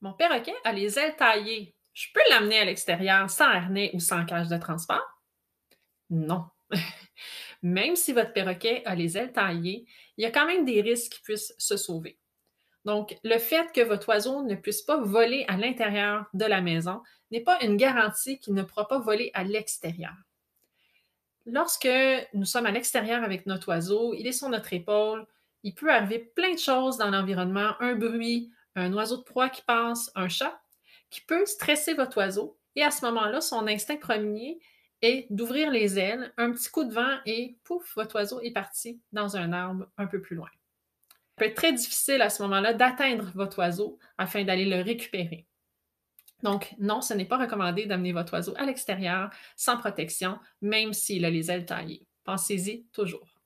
Mon perroquet a les ailes taillées. Je peux l'amener à l'extérieur sans harnais ou sans cage de transport? Non. même si votre perroquet a les ailes taillées, il y a quand même des risques qui puisse se sauver. Donc, le fait que votre oiseau ne puisse pas voler à l'intérieur de la maison n'est pas une garantie qu'il ne pourra pas voler à l'extérieur. Lorsque nous sommes à l'extérieur avec notre oiseau, il est sur notre épaule, il peut arriver plein de choses dans l'environnement, un bruit, un oiseau de proie qui passe, un chat, qui peut stresser votre oiseau. Et à ce moment-là, son instinct premier est d'ouvrir les ailes, un petit coup de vent et pouf, votre oiseau est parti dans un arbre un peu plus loin. Ça peut être très difficile à ce moment-là d'atteindre votre oiseau afin d'aller le récupérer. Donc, non, ce n'est pas recommandé d'amener votre oiseau à l'extérieur sans protection, même s'il a les ailes taillées. Pensez-y toujours.